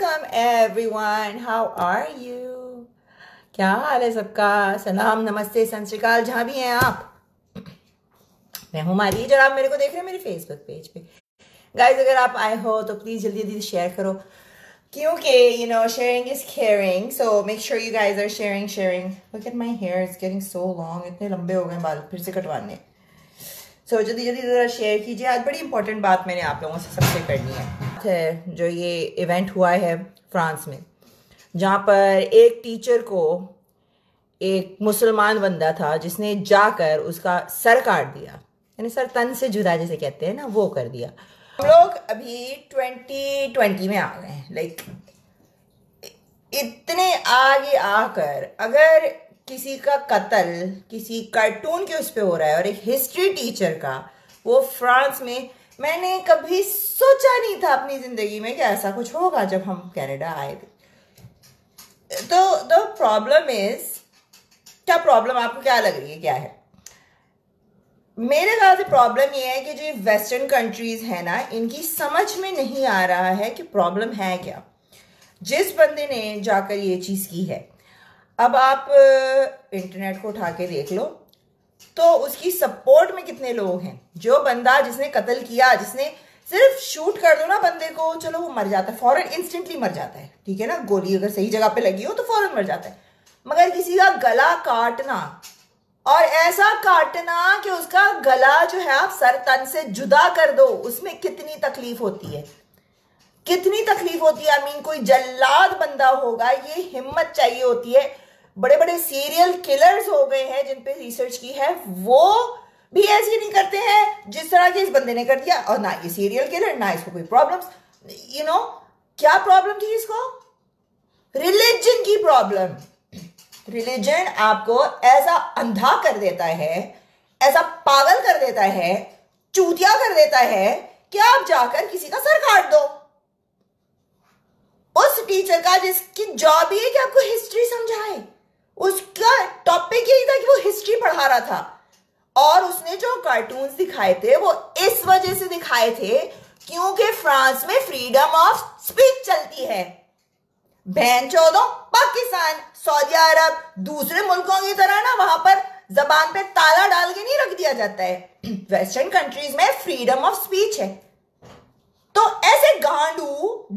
Welcome everyone how are you क्या हाल है सबका सलाम नमस्ते सत श्रीकाल जहाँ भी हैं आप मैं हूँ मारी जरा आप मेरे को देख रहे हैं मेरे फेसबुक पेज पे गाइस अगर आप आए हो तो प्लीज़ जल्दी जल्दी शेयर करो क्योंकि you know sharing is caring so make sure you guys are sharing sharing look at my hair is getting so long इतने लंबे हो गए बाल फिर से कटवाने सो जल्दी जल्दी ज़रा शेयर कीजिए आज बड़ी इंपॉर्टेंट बात मैंने आप लोगों से सबसे करनी है है जो ये इवेंट हुआ है फ्रांस में जहाँ पर एक टीचर को एक मुसलमान बंदा था जिसने जाकर उसका सर काट दिया यानी सर तन से जुदा जैसे कहते हैं ना वो कर दिया हम लोग अभी ट्वेंटी ट्वेंटी में आ गए हैं लाइक इतने आगे आकर अगर किसी का कत्ल किसी कार्टून के उस पर हो रहा है और एक हिस्ट्री टीचर का वो फ्रांस में मैंने कभी सोचा नहीं था अपनी ज़िंदगी में कि ऐसा कुछ होगा जब हम कनाडा आए थे तो द प्रॉब्लम इज़ क्या प्रॉब्लम आपको क्या लग रही है क्या है मेरे ख्याल से प्रॉब्लम ये है कि जो वेस्टर्न कंट्रीज़ है ना इनकी समझ में नहीं आ रहा है कि प्रॉब्लम है क्या जिस बंदे ने जाकर ये चीज़ की है अब आप इंटरनेट को उठा के देख लो तो उसकी सपोर्ट में कितने लोग हैं जो बंदा जिसने कत्ल किया जिसने सिर्फ शूट कर दो ना बंदे को चलो वो मर जाता है फौरन इंस्टेंटली मर जाता है ठीक है ना गोली अगर सही जगह पे लगी हो तो फौरन मर जाता है मगर किसी का गला काटना और ऐसा काटना कि उसका गला जो है आप सर तन से जुदा कर दो उसमें कितनी तकलीफ होती है कितनी तकलीफ होती है आई मीन कोई जल्लाद बंदा होगा ये हिम्मत चाहिए होती है बड़े बड़े सीरियल किलर्स हो गए हैं जिन पे रिसर्च की है वो भी ऐसे नहीं करते हैं जिस तरह के इस बंदे ने कर दिया और ना ये सीरियल किलर ना इसको कोई प्रॉब्लम यू नो क्या प्रॉब्लम थी इसको रिलीजन की प्रॉब्लम रिलीजन आपको ऐसा अंधा कर देता है ऐसा पागल कर देता है चूतिया कर देता है कि आप जाकर किसी का सर काट दो उस टीचर का जिसकी जॉब ही है कि आपको हिस्ट्री समझाए उसका टॉपिक यही था कि वो हिस्ट्री पढ़ा रहा था और उसने जो कार्टून्स दिखाए थे वो इस वजह से दिखाए थे क्योंकि फ्रांस में फ्रीडम ऑफ स्पीच चलती है बहन चौदो पाकिस्तान सऊदी अरब दूसरे मुल्कों की तरह ना वहां पर जबान पे ताला डाल के नहीं रख दिया जाता है वेस्टर्न कंट्रीज में फ्रीडम ऑफ स्पीच है तो ऐसे गांडू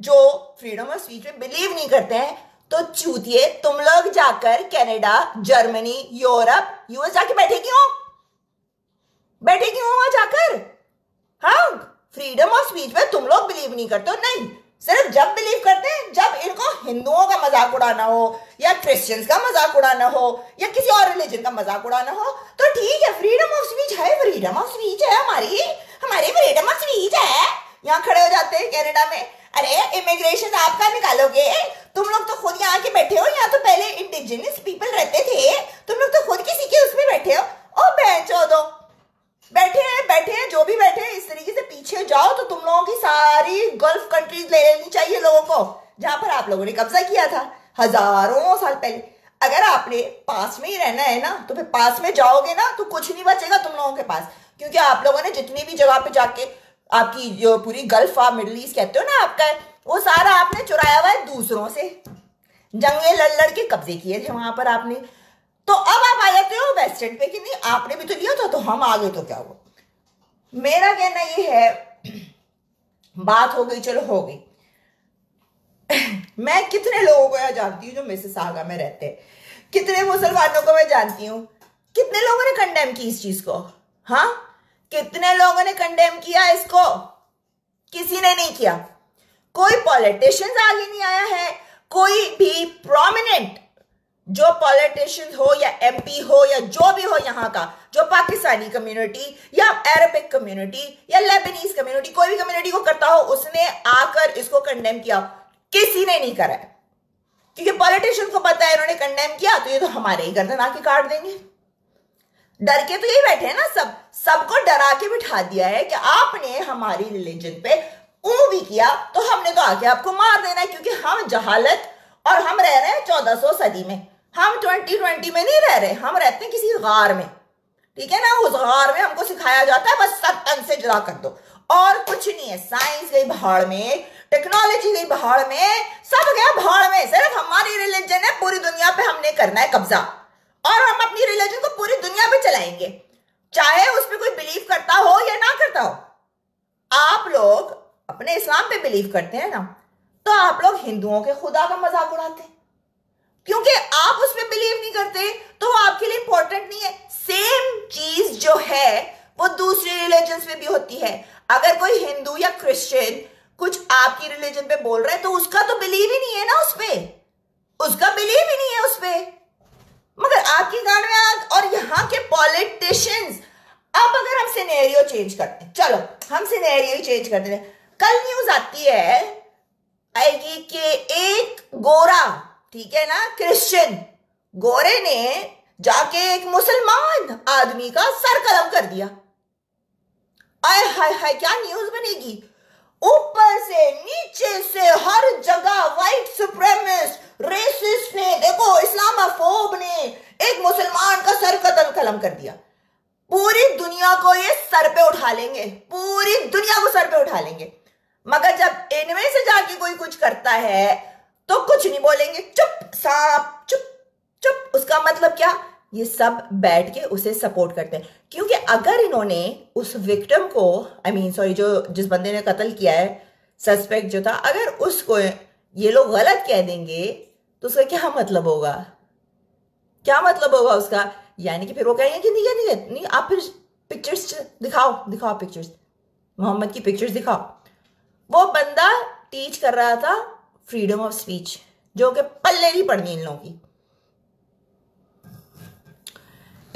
जो फ्रीडम ऑफ स्पीच में बिलीव नहीं करते हैं तो चूतिए तुम लोग जाकर कनाडा जर्मनी यूरोप यूएस जाके बैठे क्यों बैठे क्यों वहां जाकर हाँ फ्रीडम ऑफ स्पीच में तुम लोग बिलीव नहीं करते नहीं सिर्फ जब बिलीव करते हैं जब इनको हिंदुओं का मजाक उड़ाना हो या क्रिश्चियंस का मजाक उड़ाना हो या किसी और रिलीजन का मजाक उड़ाना हो तो ठीक है फ्रीडम ऑफ स्पीच है फ्रीडम ऑफ स्पीच है हमारी हमारी फ्रीडम ऑफ स्पीच है यहाँ खड़े हो जाते हैं कैनेडा में अरे इमिग्रेशन आपका निकालोगे तुम लोग तो खुद यहाँ के बैठे हो यहाँ तो पहले इंडिजिनियस पीपल रहते थे तुम लोग तो खुद किसी के उसमें बैठे हो ओ बेचो दो बैठे हैं बैठे हैं जो भी बैठे हैं इस तरीके से पीछे जाओ तो तुम लोगों की सारी गल्फ कंट्रीज ले लेनी चाहिए लोगों को जहां पर आप लोगों ने कब्जा किया था हजारों साल पहले अगर आपने पास में ही रहना है ना तो फिर पास में जाओगे ना तो कुछ नहीं बचेगा तुम लोगों के पास क्योंकि आप लोगों ने जितनी भी जगह पे जाके आपकी जो पूरी गल्फ आप मिडल ईस्ट कहते हो ना आपका वो सारा आपने चुराया हुआ है दूसरों से जंगे लड़ लड़ के कब्जे किए थे वहां पर आपने तो अब आप आ जाते हो वेस्टर्न पे कि नहीं आपने भी तो लिया था तो हम आ गए तो क्या हुआ मेरा कहना ये है बात हो गई चलो हो गई मैं कितने लोगों को यहाँ जानती हूँ जो मिसेस आगा में रहते हैं कितने मुसलमानों को मैं जानती हूँ कितने लोगों ने कंडेम की इस चीज को हाँ कितने लोगों ने कंडेम किया इसको किसी ने नहीं किया कोई पॉलिटिशियंस आगे नहीं आया है कोई भी प्रोमिनेंट जो पॉलिटिशियन हो या एमपी हो या जो भी हो यहाँ का जो पाकिस्तानी कम्युनिटी या अरबिक कम्युनिटी या लेबनीज कम्युनिटी कोई भी कम्युनिटी को करता हो उसने आकर इसको कंडेम किया किसी ने नहीं करा क्योंकि पॉलिटिशियन को पता है इन्होंने कंडेम किया तो ये तो हमारे ही गर्दन आके काट देंगे डर के तो यही बैठे हैं ना सब सबको डरा के बिठा दिया है कि आपने हमारी रिलीजन पे ऊ भी किया तो हमने तो आके आपको मार देना है क्योंकि हम जहालत और हम रह रहे हैं चौदह सौ सदी में हम ट्वेंटी ट्वेंटी में नहीं रह रहे हम रहते हैं किसी गार में ठीक है ना उस गार में हमको सिखाया जाता है बस सत्तन से जुदा कर दो और कुछ नहीं है साइंस गई भाड़ में टेक्नोलॉजी गई भाड़ में सब गया भाड़ में सिर्फ हमारी रिलीजन है पूरी दुनिया पे हमने करना है कब्जा और हम अपनी रिलीजन को पूरी दुनिया में चलाएंगे चाहे उस पर कोई बिलीव करता हो या ना करता हो आप लोग अपने इस्लाम पे बिलीव करते हैं ना तो आप लोग हिंदुओं के खुदा का मजाक उड़ाते हैं क्योंकि आप उस पर बिलीव नहीं करते तो वो आपके लिए इंपॉर्टेंट नहीं है सेम चीज जो है वो दूसरे रिलीजन में भी होती है अगर कोई हिंदू या क्रिश्चियन कुछ आपकी रिलीजन पे बोल रहा है तो उसका तो बिलीव ही नहीं है ना उसपे उसका बिलीव ही नहीं है उसपे मगर आपकी गांड में आग और यहाँ के पॉलिटिशियंस अब अगर हम सिनेरियो चेंज करते चलो हम सिनेरियो चेंज करते हैं कल न्यूज आती है आएगी कि एक गोरा ठीक है ना क्रिश्चियन गोरे ने जाके एक मुसलमान आदमी का सर कलम कर दिया आय हाय हाय क्या न्यूज बनेगी ऊपर से नीचे से हर जगह व्हाइट सुप्रेमिस्ट रेसिस्ट ने देखो इस्लामाफोब ने एक मुसलमान का सर कतल कलम कर दिया पूरी दुनिया को ये सर पे उठा लेंगे पूरी दुनिया को सर पे उठा लेंगे मगर जब इनमें से जाके कोई कुछ करता है तो कुछ नहीं बोलेंगे चुप सांप चुप चुप उसका मतलब क्या ये सब बैठ के उसे सपोर्ट करते हैं क्योंकि अगर इन्होंने उस विक्टिम को आई मीन सॉरी जो जिस बंदे ने कत्ल किया है सस्पेक्ट जो था अगर उसको ये लोग गलत कह देंगे तो उसका क्या मतलब होगा क्या मतलब होगा उसका यानी कि फिर वो कहेंगे कि नहीं नहीं नहीं, नहीं आप फिर पिक्चर्स दिखाओ दिखाओ पिक्चर्स मोहम्मद की पिक्चर्स दिखाओ वो बंदा टीच कर रहा था फ्रीडम ऑफ स्पीच जो कि पल्ले नहीं पड़नी इन लोगों की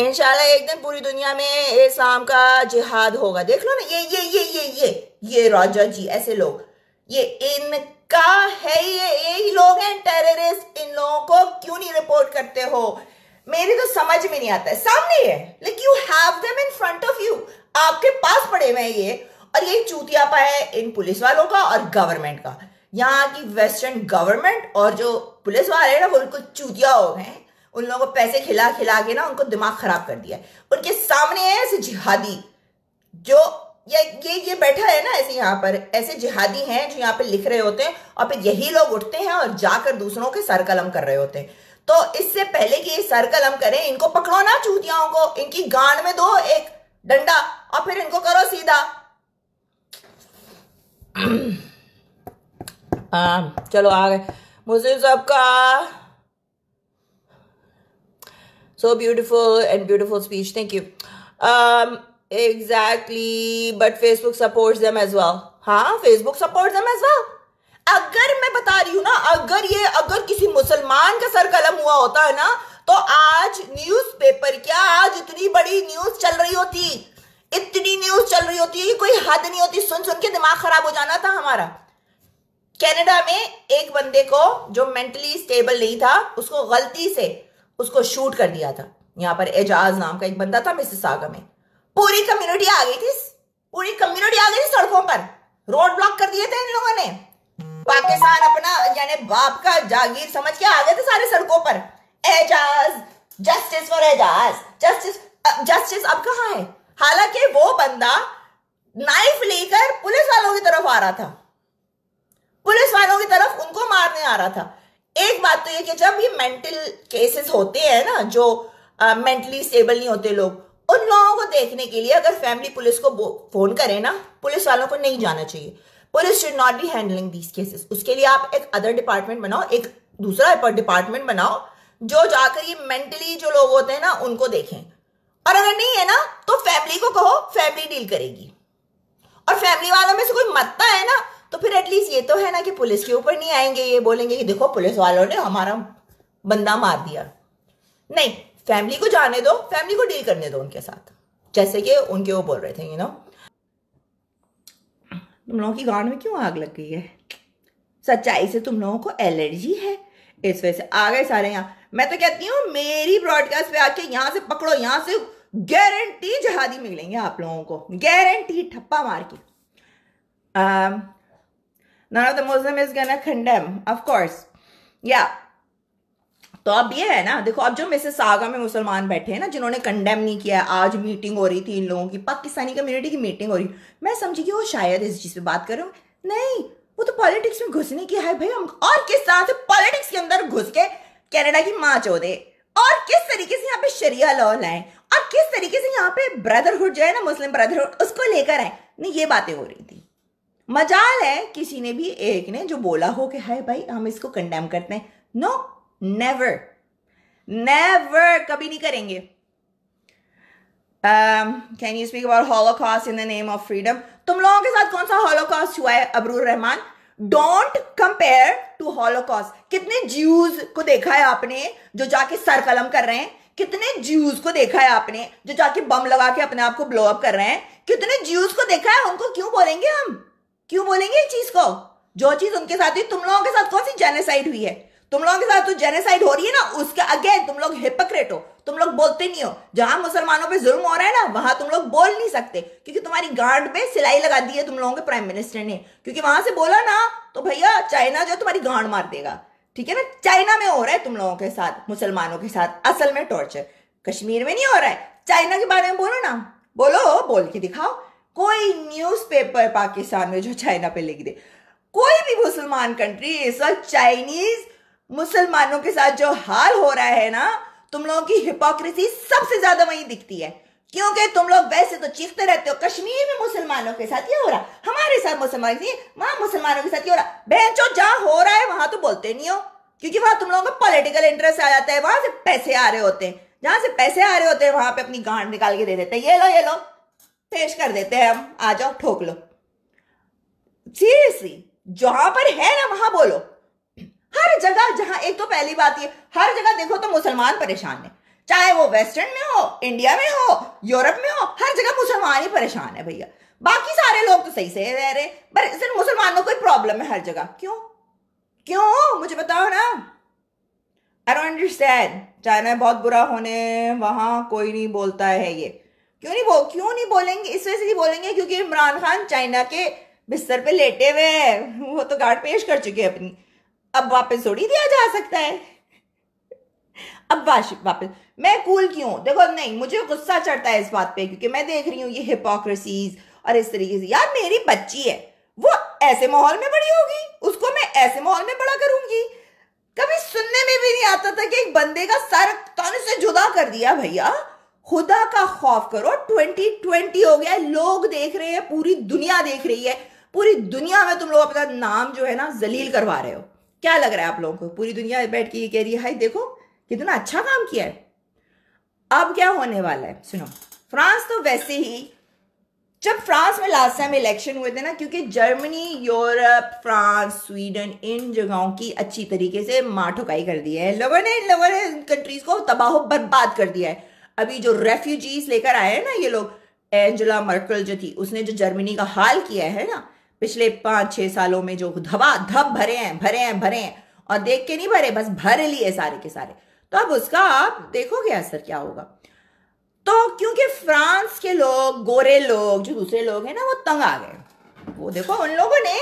इंशाल्लाह एक दिन पूरी दुनिया में इस्लाम का जिहाद होगा देख लो ना ये ये ये ये ये ये राजा जी ऐसे लोग ये इनका है ये यही लोग हैं टेररिस्ट इन लोगों को क्यों नहीं रिपोर्ट करते हो मेरे तो समझ में नहीं आता है सामने है like you have them in front of you आपके पास पड़े हुए हैं ये और ये चूतिया है इन पुलिस वालों का और गवर्नमेंट का यहाँ की वेस्टर्न गवर्नमेंट और जो पुलिस वाले हैं ना वो बिल्कुल चूतिया हो गए हैं उन लोगों को पैसे खिला खिला के ना उनको दिमाग ख़राब कर दिया है उनके सामने है ऐसे जिहादी जो ये ये ये बैठा है ना ऐसे यहाँ पर ऐसे जिहादी हैं जो यहाँ पे लिख रहे होते हैं और फिर यही लोग उठते हैं और जाकर दूसरों के सर कलम कर रहे होते हैं तो इससे पहले कि ये सर कलम करें इनको पकड़ो ना चूतियाओं को इनकी गांड में दो एक डंडा और फिर इनको करो सीधा आ, चलो आ गए मुस्लिम साहब का so beautiful and beautiful speech thank you um exactly but facebook supports them as well हाँ Facebook support them as well अगर मैं बता रही हूं ना अगर ये अगर किसी मुसलमान का सर कलम हुआ होता है ना तो आज न्यूज़पेपर क्या आज इतनी बड़ी न्यूज़ चल रही होती इतनी न्यूज़ चल रही होती कोई हद नहीं होती सुन सुन के दिमाग खराब हो जाना था हमारा कनाडा में एक बंदे को जो मेंटली स्टेबल नहीं था उसको गलती से उसको शूट कर दिया था यहाँ पर एजाज नाम का एक बंदा था मिसेस मिसिसागा में पूरी कम्युनिटी आ गई थी पूरी कम्युनिटी आ गई थी सड़कों पर रोड ब्लॉक कर दिए थे इन लोगों ने पाकिस्तान अपना यानी बाप का जागीर समझ के आ गए थे सारे सड़कों पर Ejaz justice for Ejaz justice justice अब कहा है हालांकि वो बंदा नाइफ लेकर पुलिस वालों की तरफ आ रहा था पुलिस वालों की तरफ उनको मारने आ रहा था एक बात तो ये कि जब ये मेंटल केसेस होते हैं ना जो मेंटली uh, स्टेबल नहीं होते लोग उन लोगों को देखने के लिए अगर फैमिली पुलिस को फोन करे ना पुलिस वालों को नहीं जाना चाहिए police should not be handling these cases उसके लिए आप एक अदर डिपार्टमेंट बनाओ एक दूसरा डिपार्टमेंट बनाओ जो जाकर ये मेंटली जो लोग होते हैं ना उनको देखें और अगर नहीं है ना तो फैमिली को कहो फैमिली डील करेगी और फैमिली वालों में से कोई मत्ता है ना तो फिर एटलीस्ट ये तो है ना कि पुलिस के ऊपर नहीं आएंगे ये बोलेंगे कि देखो पुलिस वालों ने हमारा बंदा मार दिया नहीं फैमिली को जाने दो फैमिली को डील करने दो उनके साथ जैसे कि उनके वो बोल रहे थे यू नो तुम लोगों की गांड में क्यों आग लग गई है सच्चाई से तुम लोगों को एलर्जी है इस वजह से आ गए सारे यहाँ मैं तो कहती हूँ मेरी ब्रॉडकास्ट पे आके यहाँ से पकड़ो यहाँ से गारंटी जहादी मिलेंगे आप लोगों को गारंटी ठप्पा मार के none of the muslim is gonna condemn of course yeah तो अब ये है ना देखो अब जो मिसेस सागा में मुसलमान बैठे हैं ना जिन्होंने कंडेम नहीं किया आज मीटिंग हो रही थी इन लोगों की पाकिस्तानी कम्युनिटी की मीटिंग हो रही मैं समझी कि वो शायद इस चीज़ पे बात कर रहे हो नहीं वो तो पॉलिटिक्स में घुसने की है भाई हम और किस तरह से पॉलिटिक्स के अंदर घुस के कैनेडा की माँ दे और किस तरीके से यहाँ पे शरिया लॉ लाए और किस तरीके से यहाँ पे ब्रदरहुड जो है ना मुस्लिम ब्रदरहुड उसको लेकर आए नहीं ये बातें हो रही थी मजाल है किसी ने भी एक ने जो बोला हो कि हाय भाई हम इसको कंडेम करते हैं नो नेवर नेवर कभी नहीं करेंगे can you speak about holocaust in the name of freedom तुम लोगों के साथ कौन सा हॉलोकास्ट हुआ है अबरूर Rahman don't compare to holocaust कितने ज्यूज को देखा है आपने जो जाके सर कलम कर रहे हैं कितने ज्यूज को देखा है आपने जो जाके बम लगा के अपने आप को ब्लो अप कर रहे हैं कितने ज्यूज को देखा है उनको क्यों बोलेंगे हम क्यों बोलेंगे इस चीज को जो चीज उनके साथ हुई तुम लोगों के साथ कौन सी जेनेसाइड हुई है तुम लोगों के साथ तो जेनेसाइड हो रही है ना उसके अगेन तुम लोग हिपोक्रेट हो तुम लोग बोलते नहीं हो जहां मुसलमानों पे जुल्म हो रहा है ना वहां तुम लोग बोल नहीं सकते क्योंकि तुम्हारी गांड पे सिलाई लगा दी है तुम लोगों के प्राइम मिनिस्टर ने क्योंकि वहां से बोला ना तो भैया चाइना जो है तुम्हारी गांड मार देगा ठीक है ना चाइना में हो रहा है तुम लोगों के साथ मुसलमानों के साथ असल में टॉर्चर कश्मीर में नहीं हो रहा है चाइना के बारे में बोलो ना बोलो बोल के दिखाओ कोई न्यूज़पेपर पाकिस्तान में जो चाइना पे लिख दे कोई भी मुसलमान कंट्री इस वक्त चाइनीज मुसलमानों के साथ जो हाल हो रहा है ना तुम लोगों की हिपोक्रेसी सबसे ज्यादा वहीं दिखती है क्योंकि तुम लोग वैसे तो चीखते रहते हो कश्मीर में मुसलमानों के साथ ये हो रहा हमारे साथ मुसलमान वहां मुसलमानों के साथ ये हो रहा बहन जहां हो रहा है वहां तो बोलते नहीं हो क्योंकि वहां तुम लोगों का पॉलिटिकल इंटरेस्ट आ जाता है वहां से पैसे आ रहे होते हैं जहां से पैसे आ रहे होते हैं वहां पे अपनी गांड निकाल के दे देते हैं ये लो ये लो पेश कर देते हैं हम आ जाओ ठोक लो सीरियसली जहां पर है ना वहां बोलो हर जगह जहां एक तो पहली बात ये हर जगह देखो तो मुसलमान परेशान है चाहे वो वेस्टर्न में हो इंडिया में हो यूरोप में हो हर जगह मुसलमान ही परेशान है भैया बाकी सारे लोग तो सही से रह रहे पर सिर्फ मुसलमानों को प्रॉब्लम है हर जगह क्यों क्यों मुझे बताओ ना आई डोंट अंडरस्टैंड चाइना बहुत बुरा होने वहां कोई नहीं बोलता है ये क्यों नहीं बोल क्यों नहीं बोलेंगे इस वजह से नहीं बोलेंगे क्योंकि इमरान खान चाइना के बिस्तर पे लेटे हुए हैं वो तो गार्ड पेश कर चुके हैं अपनी अब वापस थोड़ी दिया जा सकता है अब वापस मैं कूल क्यों देखो नहीं मुझे गुस्सा चढ़ता है इस बात पे क्योंकि मैं देख रही हूँ ये हिपोक्रेसीज और इस तरीके से यार मेरी बच्ची है वो ऐसे माहौल में बड़ी होगी उसको मैं ऐसे माहौल में बड़ा करूंगी कभी सुनने में भी नहीं आता था कि एक बंदे का सर तन से जुदा कर दिया भैया खुदा का खौफ करो 2020 हो गया लोग देख रहे हैं पूरी दुनिया देख रही है पूरी दुनिया में तुम लोग अपना नाम जो है ना जलील करवा रहे हो क्या लग रहा है आप लोगों को पूरी दुनिया बैठ के ये कह रही है हाई देखो कितना अच्छा काम किया है अब क्या होने वाला है सुनो फ्रांस तो वैसे ही जब फ्रांस में लास्ट टाइम इलेक्शन हुए थे ना क्योंकि जर्मनी यूरोप फ्रांस स्वीडन इन जगहों की अच्छी तरीके से माठोकाई कर दी है लोगों ने लोगों ने कंट्रीज को तबाह बर्बाद कर दिया है अभी जो रेफ्यूजीज लेकर आए हैं ना ये लोग एंजला मर्कल जो थी उसने जो जर्मनी का हाल किया है ना पिछले पांच छह सालों में जो धबा धब भरे हैं भरे हैं भरे हैं और देख के नहीं भरे बस भर लिए सारे के सारे तो अब उसका आप देखोगे असर क्या होगा तो क्योंकि फ्रांस के लोग गोरे लोग जो दूसरे लोग हैं ना वो तंग आ गए वो देखो उन लोगों ने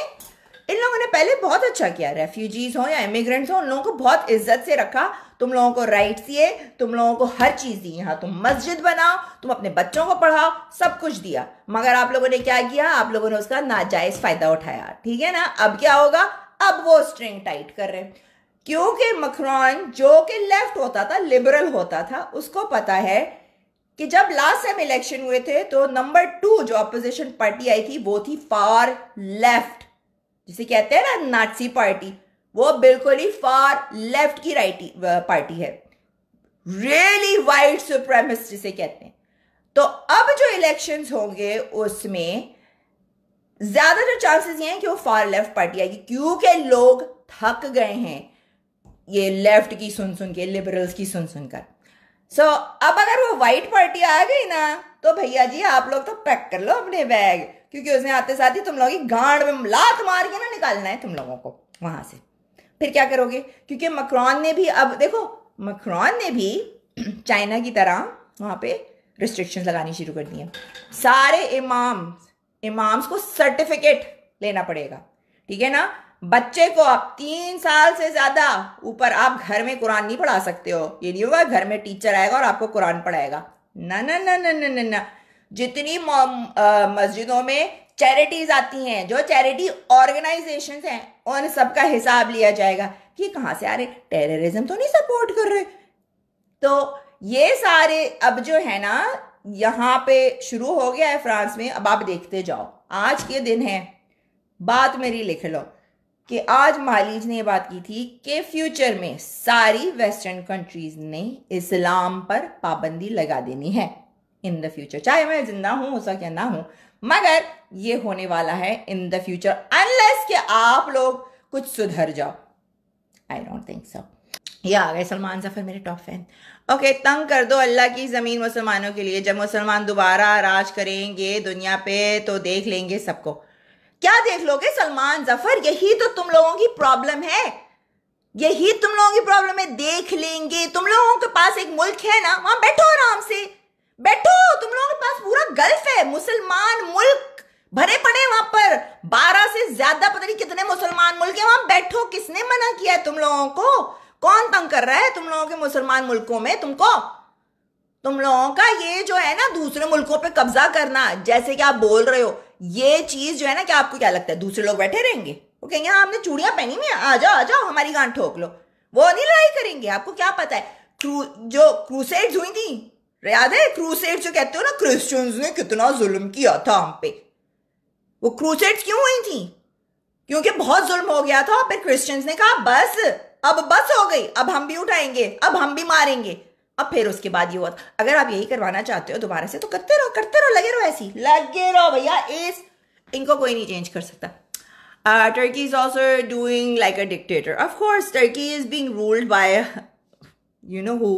इन लोगों ने पहले बहुत अच्छा किया रेफ्यूजीज हो या इमिग्रेंट्स हो उन लोगों को बहुत इज्जत से रखा तुम लोगों को राइट्स दिए तुम लोगों को हर चीज़ दी यहाँ तुम मस्जिद बनाओ तुम अपने बच्चों को पढ़ाओ सब कुछ दिया मगर आप लोगों ने क्या किया आप लोगों ने उसका नाजायज़ फ़ायदा उठाया ठीक है ना अब क्या होगा अब वो स्ट्रिंग टाइट कर रहे क्योंकि मखरान जो कि लेफ्ट होता था लिबरल होता था उसको पता है कि जब लास्ट टाइम इलेक्शन हुए थे तो नंबर टू जो अपोजिशन पार्टी आई थी वो थी फार लेफ्ट जिसे कहते हैं ना नाटसी पार्टी वो बिल्कुल ही फार लेफ्ट की राइट पार्टी है रियली वाइट सुप्रेमिस्ट जिसे कहते हैं तो अब जो इलेक्शंस होंगे उसमें ज्यादातर तो चांसेस ये हैं कि वो फार लेफ्ट पार्टी आएगी क्योंकि लोग थक गए हैं ये लेफ्ट की सुन सुन के लिबरल्स की सुन सुनकर सो so, अब अगर वो वाइट पार्टी आ गई ना तो भैया जी आप लोग तो पैक कर लो अपने बैग क्योंकि उसने आते साथ ही तुम लोग की गांड में लात मार के ना निकालना है तुम लोगों को वहां से फिर क्या करोगे क्योंकि मक्रॉन ने भी अब देखो मक्रॉन ने भी चाइना की तरह वहाँ पे रिस्ट्रिक्शंस लगानी शुरू कर दी है सारे इमाम इमाम्स को सर्टिफिकेट लेना पड़ेगा ठीक है ना बच्चे को आप तीन साल से ज़्यादा ऊपर आप घर में कुरान नहीं पढ़ा सकते हो ये नहीं होगा घर में टीचर आएगा और आपको कुरान पढ़ाएगा ना ना ना ना ना, ना। जितनी मस्जिदों में चैरिटीज आती हैं जो चैरिटी ऑर्गेनाइजेशन हैं उन सबका हिसाब लिया जाएगा कि कहाँ से आ रहे टेररिज्म तो नहीं सपोर्ट कर रहे तो ये सारे अब जो है ना यहाँ पे शुरू हो गया है फ्रांस में अब आप देखते जाओ आज के दिन है बात मेरी लिख लो कि आज मालीज ने बात की थी कि फ्यूचर में सारी वेस्टर्न कंट्रीज ने इस्लाम पर पाबंदी लगा देनी है इन द फ्यूचर चाहे मैं जिंदा हूं उसका क्या ना हूं मगर ये होने वाला है इन द फ्यूचर अनलेस कि आप लोग कुछ सुधर जाओ आई डोंट थिंक सो ये आ गए सलमान जफर मेरे टॉप फैन ओके तंग कर दो अल्लाह की ज़मीन मुसलमानों के लिए जब मुसलमान दोबारा राज करेंगे दुनिया पे तो देख लेंगे सबको क्या देख लोगे सलमान जफर यही तो तुम लोगों की प्रॉब्लम है यही तुम लोगों की प्रॉब्लम है देख लेंगे तुम लोगों के पास एक मुल्क है ना वहां बैठो आराम से बैठो तुम लोगों के पास पूरा गल्फ है मुसलमान मुल्क भरे पड़े वहां पर बारह से ज्यादा पता नहीं कितने मुसलमान मुल्क है वहां बैठो किसने मना किया है तुम लोगों को कौन तंग कर रहा है तुम लोगों के मुसलमान मुल्कों में तुमको तुम लोगों का ये जो है ना दूसरे मुल्कों पे कब्जा करना जैसे कि आप बोल रहे हो ये चीज जो है ना क्या आपको क्या लगता है दूसरे लोग बैठे रहेंगे वो कहेंगे हाँ हमने चूड़ियां पहनी हुई आ जाओ आ जाओ हमारी गांठ ठोक लो वो नहीं लड़ाई करेंगे आपको क्या पता है क्रू, जो क्रूसेड्स हुई थी याद है क्रूसेड जो कहते हो ना क्रिश्चियंस ने कितना जुल्म किया था हम पे वो क्रूसेड क्यों हुई थी क्योंकि बहुत जुल्म हो गया था फिर क्रिश्चियंस ने कहा बस अब बस हो गई अब हम भी उठाएंगे अब हम भी मारेंगे अब फिर उसके बाद ये हुआ अगर आप यही करवाना चाहते हो दोबारा से तो करते रहो करते रहो लगे रहो ऐसी लगे रहो भैया इस इनको कोई नहीं चेंज कर सकता Turkey is also doing like a dictator of course Turkey is being ruled by you know who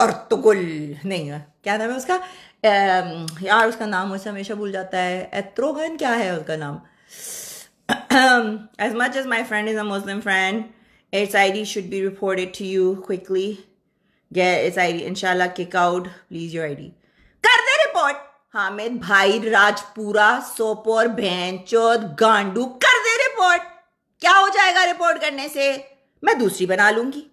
Ertugrul नहीं है क्या नाम है उसका आ, यार उसका नाम मुझसे हमेशा भूल जाता है एत्रोगन क्या है उसका नाम as much as my friend is a Muslim friend its I D should be reported to you quickly get its I D इनशाला kick out please your I D कर दे रिपोर्ट हामिद भाई राजपुरा सोपोर भैंचोद गांडू कर दे रिपोर्ट क्या हो जाएगा रिपोर्ट करने से मैं दूसरी बना लूंगी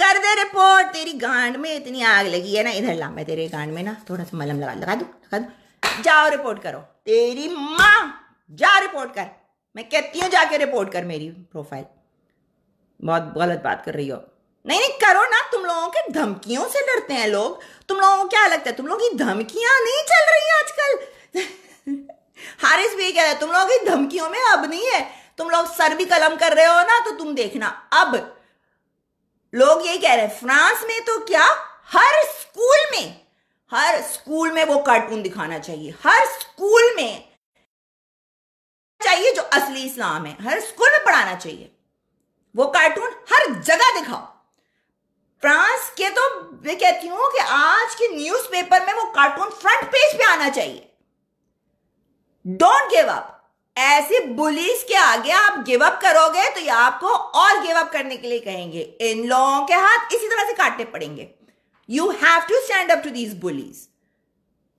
कर दे रिपोर्ट तेरी गांड में इतनी आग लगी है ना इधर ला मैं तेरे गांड में ना थोड़ा सा मलम लगा लगा दू लगा दू जाओ रिपोर्ट करो तेरी माँ जा रिपोर्ट कर मैं कहती हूँ जाके रिपोर्ट कर मेरी प्रोफाइल बहुत गलत बात कर रही हो नहीं नहीं करो ना तुम लोगों के धमकियों से डरते हैं लोग तुम लोगों को क्या लगता है तुम लोगों की धमकियां नहीं चल रही आजकल हारिस भी कह रहा है तुम लोगों की धमकियों में अब नहीं है तुम लोग सर भी कलम कर रहे हो ना तो तुम देखना अब लोग ये कह रहे हैं फ्रांस में तो क्या हर स्कूल में हर स्कूल में वो कार्टून दिखाना चाहिए हर स्कूल में चाहिए जो असली इस्लाम है हर स्कूल में पढ़ाना चाहिए वो कार्टून हर जगह दिखाओ फ्रांस के तो मैं कहती हूं कि आज के न्यूज़पेपर में वो कार्टून फ्रंट पेज पे आना चाहिए डोंट गिव अप ऐसे बुलिस के आगे आप गिव अप करोगे तो ये आपको और गिव अप करने के लिए कहेंगे इन लोगों के हाथ इसी तरह से काटने पड़ेंगे you have to stand up to these bullies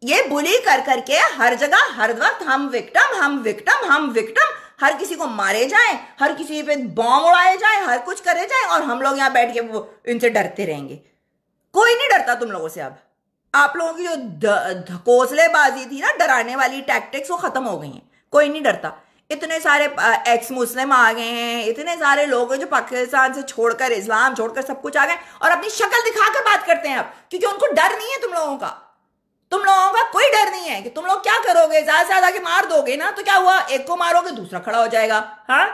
ये बुली कर करके हर जगह हर वक्त हम विक्टम हम विक्टम हम विक्टम हर किसी को मारे जाए हर किसी पे बॉम्ब उड़ाए जाए हर कुछ करे जाए और हम लोग यहां बैठ के वो इनसे डरते रहेंगे कोई नहीं डरता तुम लोगों से अब आप लोगों की जो धकोसलेबाजी थी ना डराने वाली टैक्टिक्स वो खत्म हो गई हैं कोई नहीं डरता इतने सारे एक्स मुस्लिम आ गए हैं इतने सारे लोग हैं जो पाकिस्तान से छोड़कर इस्लाम छोड़कर सब कुछ आ गए और अपनी शक्ल दिखाकर बात करते हैं अब क्योंकि उनको डर नहीं है तुम लोगों का तुम लोगों का कोई डर नहीं है कि तुम लोग क्या करोगे ज्यादा से ज्यादा के मार दोगे ना तो क्या हुआ एक को मारोगे दूसरा खड़ा हो जाएगा हाँ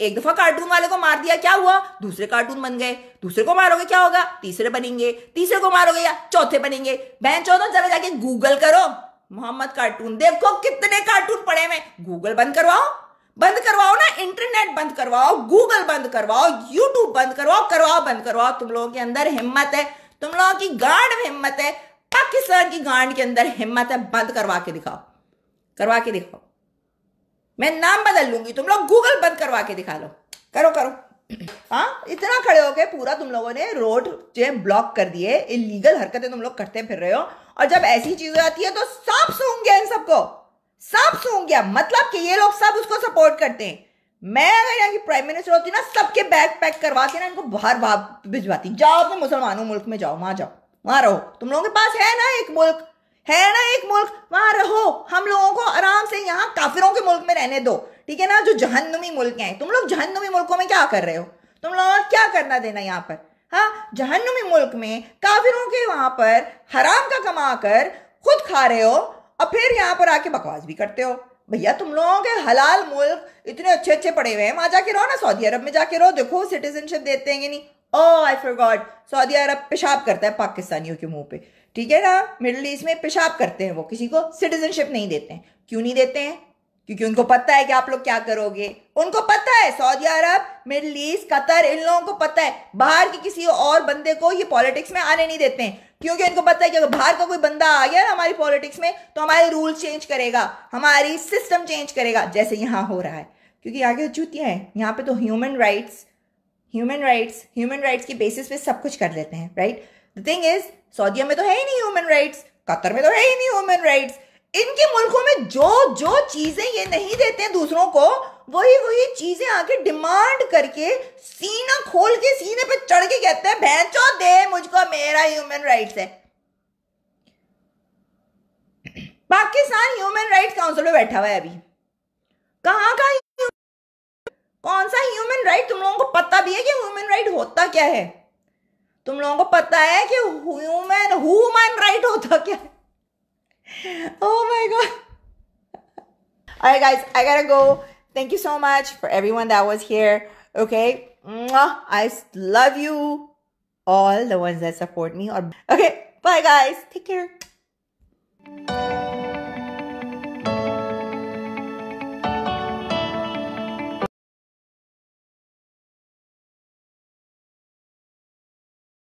एक दफा कार्टून वाले को मार दिया क्या हुआ दूसरे कार्टून बन गए दूसरे को मारोगे क्या होगा तीसरे बनेंगे तीसरे को मारोगे या चौथे बनेंगे बहन चौथा जरा जाके गूगल करो मोहम्मद कार्टून देखो कितने कार्टून पड़े हुए गूगल बंद करवाओ बंद करवाओ ना इंटरनेट बंद करवाओ गूगल बंद करवाओ यूट्यूब बंद करवाओ करवाओ बंद करवाओ तुम लोगों के अंदर हिम्मत है तुम लोगों की गांड में हिम्मत है पाकिस्तान की गांड के अंदर हिम्मत है बंद करवा के दिखाओ करवा के दिखाओ मैं नाम बदल लूंगी तुम लोग गूगल बंद करवा के दिखा लो करो करो हाँ इतना खड़े हो गए पूरा तुम लोगों ने रोड जो ब्लॉक कर दिए इलीगल हरकतें तुम लोग करते फिर रहे हो और जब ऐसी चीज हो जाती है तो सब सूंघ गया इन सबको सब सूंघ गया मतलब कि ये लोग सब उसको सपोर्ट करते हैं मैं अगर यहाँ की प्राइम मिनिस्टर होती ना सबके बैग पैक करवा के ना इनको बाहर बाहर भिजवाती जाओ अपने मुसलमानों मुल्क में जाओ वहां जाओ वहां रहो तुम लोगों के पास है ना एक मुल्क है ना एक मुल्क वहां रहो हम लोगों को आराम से यहाँ काफिरों के मुल्क में रहने दो ठीक है ना जो जहन्नुमी मुल्क हैं तुम लोग जहन्नुमी मुल्कों में क्या कर रहे हो तुम लोगों को क्या करना देना यहाँ पर हाँ जहन्नुमी मुल्क में काफिरों के वहाँ पर हराम का कमा कर खुद खा रहे हो और फिर यहाँ पर आके बकवास भी करते हो भैया तुम लोगों के हलाल मुल्क इतने अच्छे अच्छे पड़े हुए हैं वहाँ जाके रहो ना सऊदी अरब में जाके रहो देखो सिटीजनशिप देते हैं कि नहीं oh I for God Saudi Arab पेशाब करता है पाकिस्तानियों के मुंह पे ठीक है ना मिडल ईस्ट में पेशाब करते हैं वो किसी को सिटीजनशिप नहीं देते हैं क्यों नहीं देते हैं क्योंकि उनको पता है कि आप लोग क्या करोगे उनको पता है Saudi Arab Middle East Qatar इन लोगों को पता है बाहर के किसी और बंदे को ये पॉलिटिक्स में आने नहीं देते हैं क्योंकि इनको पता है कि अगर बाहर का कोई बंदा आ गया ना हमारी पॉलिटिक्स में तो हमारे रूल चेंज करेगा हमारी सिस्टम चेंज करेगा जैसे यहाँ हो रहा है क्योंकि आगे चूतियाँ हैं यहाँ पे तो human rights human rights human rights के बेसिस पे सब कुछ कर लेते हैं राइट द थिंग इज सऊदिया में तो है ही नहीं ह्यूमन राइट्स कतर में तो है ही नहीं ह्यूमन राइट्स इनके मुल्कों में जो जो चीजें ये नहीं देते हैं दूसरों को वही वही चीजें आके डिमांड करके सीना खोल के सीने पे चढ़ के कहते हैं भैंचो दे मुझको मेरा ह्यूमन राइट्स है पाकिस्तान ह्यूमन राइट्स काउंसिल में बैठा हुआ है अभी कहा का कौन सा ह्यूमन राइट तुम लोगों को पता भी है कि ह्यूमन राइट होता क्या है तुम लोगों को पता है कि ह्यूमन ह्यूमन राइट होता क्या है oh my god all right guys i gotta go thank you so much for everyone that was here okay i love you all the ones that support me okay bye guys take care